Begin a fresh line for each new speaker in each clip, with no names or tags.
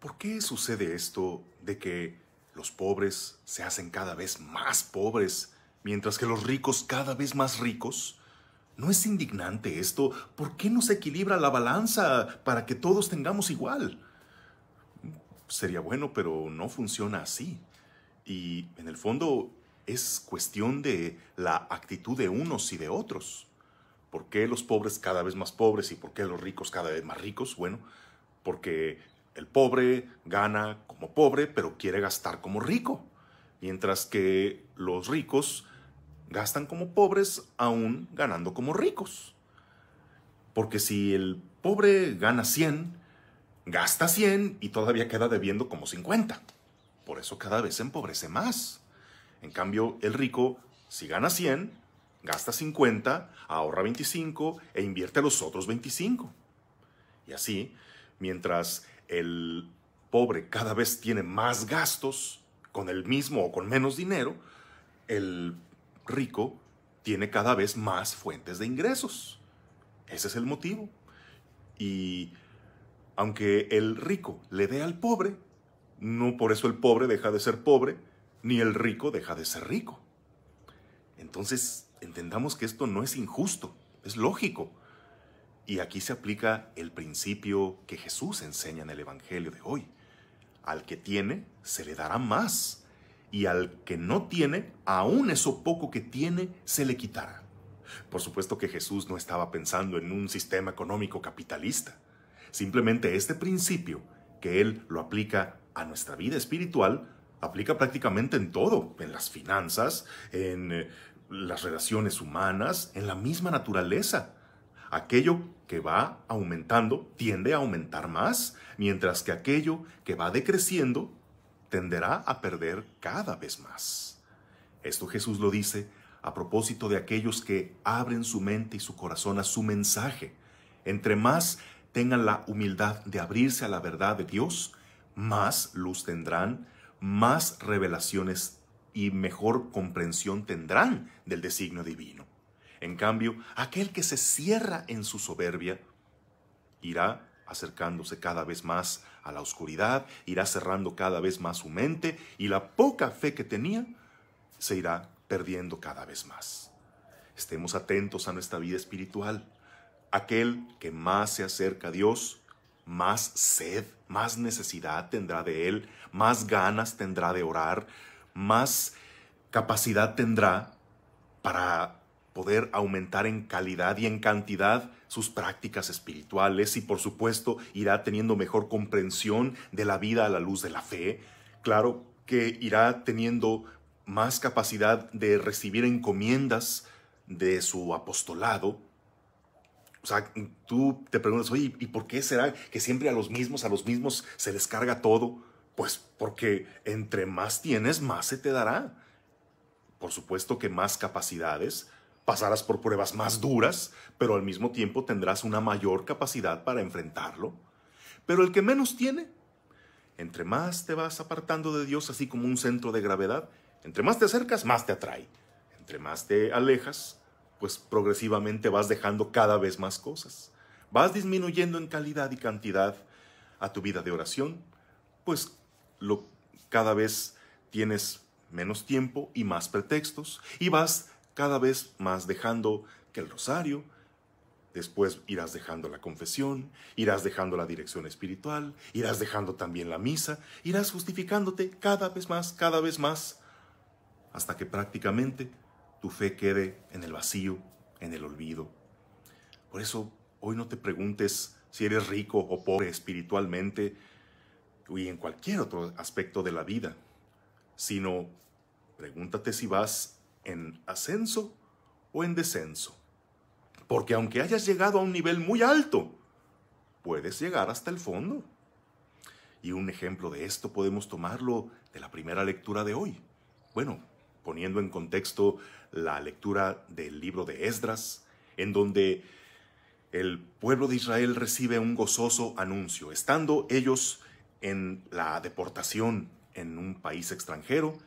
¿Por qué sucede esto de que los pobres se hacen cada vez más pobres, mientras que los ricos cada vez más ricos? ¿No es indignante esto? ¿Por qué no se equilibra la balanza para que todos tengamos igual? Sería bueno, pero no funciona así. Y en el fondo es cuestión de la actitud de unos y de otros. ¿Por qué los pobres cada vez más pobres y por qué los ricos cada vez más ricos? Bueno, porque el pobre gana como pobre, pero quiere gastar como rico, mientras que los ricos gastan como pobres aún ganando como ricos. Porque si el pobre gana 100, gasta 100 y todavía queda debiendo como 50. Por eso cada vez se empobrece más. En cambio, el rico, si gana 100, gasta 50, ahorra 25 e invierte a los otros 25. Y así, mientras el pobre cada vez tiene más gastos con el mismo o con menos dinero, el rico tiene cada vez más fuentes de ingresos. Ese es el motivo. Y aunque el rico le dé al pobre, no por eso el pobre deja de ser pobre, ni el rico deja de ser rico. Entonces, entendamos que esto no es injusto, es lógico. Y aquí se aplica el principio que Jesús enseña en el Evangelio de hoy. Al que tiene, se le dará más. Y al que no tiene, aún eso poco que tiene, se le quitará. Por supuesto que Jesús no estaba pensando en un sistema económico capitalista. Simplemente este principio, que Él lo aplica a nuestra vida espiritual, aplica prácticamente en todo, en las finanzas, en eh, las relaciones humanas, en la misma naturaleza. Aquello que va aumentando tiende a aumentar más, mientras que aquello que va decreciendo tenderá a perder cada vez más. Esto Jesús lo dice a propósito de aquellos que abren su mente y su corazón a su mensaje. Entre más tengan la humildad de abrirse a la verdad de Dios, más luz tendrán, más revelaciones y mejor comprensión tendrán del designio divino. En cambio, aquel que se cierra en su soberbia irá acercándose cada vez más a la oscuridad, irá cerrando cada vez más su mente y la poca fe que tenía se irá perdiendo cada vez más. Estemos atentos a nuestra vida espiritual. Aquel que más se acerca a Dios, más sed, más necesidad tendrá de Él, más ganas tendrá de orar, más capacidad tendrá para poder aumentar en calidad y en cantidad sus prácticas espirituales y por supuesto irá teniendo mejor comprensión de la vida a la luz de la fe. Claro que irá teniendo más capacidad de recibir encomiendas de su apostolado. O sea, tú te preguntas, oye, ¿y por qué será que siempre a los mismos, a los mismos se les carga todo? Pues porque entre más tienes, más se te dará por supuesto que más capacidades, pasarás por pruebas más duras, pero al mismo tiempo tendrás una mayor capacidad para enfrentarlo. Pero el que menos tiene, entre más te vas apartando de Dios así como un centro de gravedad, entre más te acercas, más te atrae. Entre más te alejas, pues progresivamente vas dejando cada vez más cosas. Vas disminuyendo en calidad y cantidad a tu vida de oración, pues lo, cada vez tienes menos tiempo y más pretextos y vas cada vez más dejando que el rosario, después irás dejando la confesión, irás dejando la dirección espiritual, irás dejando también la misa, irás justificándote cada vez más, cada vez más, hasta que prácticamente tu fe quede en el vacío, en el olvido. Por eso hoy no te preguntes si eres rico o pobre espiritualmente y en cualquier otro aspecto de la vida, sino pregúntate si vas en ascenso o en descenso. Porque aunque hayas llegado a un nivel muy alto, puedes llegar hasta el fondo. Y un ejemplo de esto podemos tomarlo de la primera lectura de hoy. Bueno, poniendo en contexto la lectura del libro de Esdras, en donde el pueblo de Israel recibe un gozoso anuncio, estando ellos en la deportación en un país extranjero,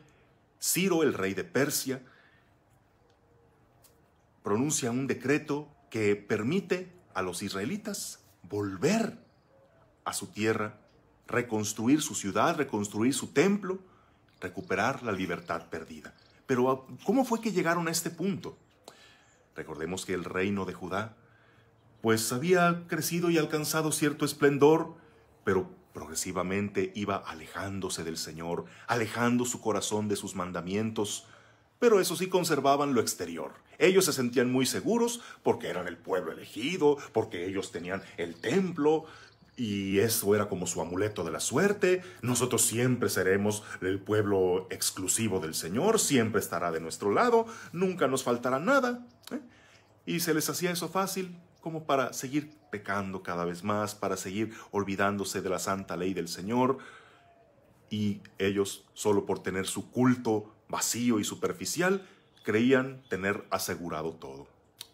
Ciro, el rey de Persia, pronuncia un decreto que permite a los israelitas volver a su tierra, reconstruir su ciudad, reconstruir su templo, recuperar la libertad perdida. Pero ah, ¿cómo fue que llegaron a este punto? Recordemos que el reino de Judá pues había crecido y alcanzado cierto esplendor, pero progresivamente iba alejándose del Señor, alejando su corazón de sus mandamientos, pero eso sí conservaban lo exterior. Ellos se sentían muy seguros porque eran el pueblo elegido, porque ellos tenían el templo, y eso era como su amuleto de la suerte. Nosotros siempre seremos el pueblo exclusivo del Señor, siempre estará de nuestro lado, nunca nos faltará nada. ¿eh? Y se les hacía eso fácil como para seguir pecando cada vez más, para seguir olvidándose de la santa ley del Señor. Y ellos, solo por tener su culto vacío y superficial, creían tener asegurado todo.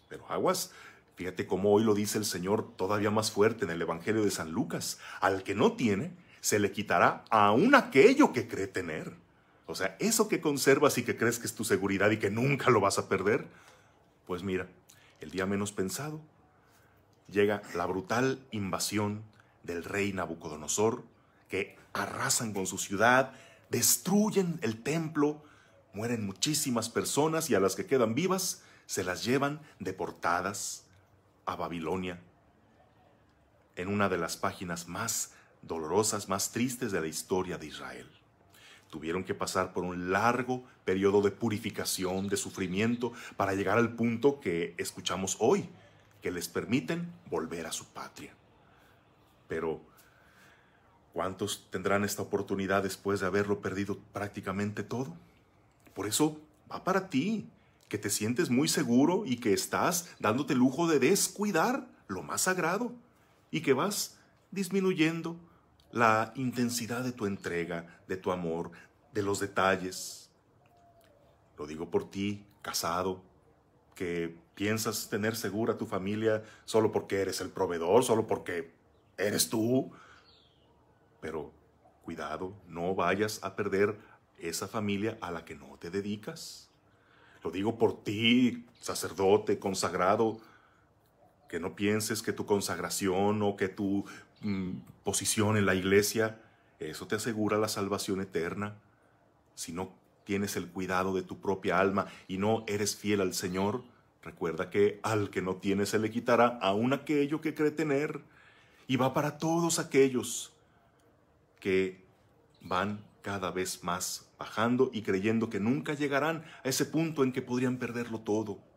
Pero aguas, fíjate cómo hoy lo dice el Señor todavía más fuerte en el Evangelio de San Lucas. Al que no tiene, se le quitará aún aquello que cree tener. O sea, eso que conservas y que crees que es tu seguridad y que nunca lo vas a perder, pues mira, el día menos pensado llega la brutal invasión del rey Nabucodonosor, que arrasan con su ciudad, destruyen el templo, mueren muchísimas personas y a las que quedan vivas se las llevan deportadas a Babilonia. En una de las páginas más dolorosas, más tristes de la historia de Israel. Tuvieron que pasar por un largo periodo de purificación, de sufrimiento, para llegar al punto que escuchamos hoy, que les permiten volver a su patria. Pero, ¿cuántos tendrán esta oportunidad después de haberlo perdido prácticamente todo? Por eso va para ti, que te sientes muy seguro y que estás dándote el lujo de descuidar lo más sagrado y que vas disminuyendo la intensidad de tu entrega, de tu amor, de los detalles. Lo digo por ti, casado, que piensas tener segura tu familia solo porque eres el proveedor, solo porque eres tú. Pero cuidado, no vayas a perder esa familia a la que no te dedicas. Lo digo por ti, sacerdote, consagrado, que no pienses que tu consagración o que tu mm, posición en la iglesia, eso te asegura la salvación eterna. Si no tienes el cuidado de tu propia alma y no eres fiel al Señor, recuerda que al que no tiene se le quitará aún aquello que cree tener. Y va para todos aquellos que van cada vez más bajando y creyendo que nunca llegarán a ese punto en que podrían perderlo todo.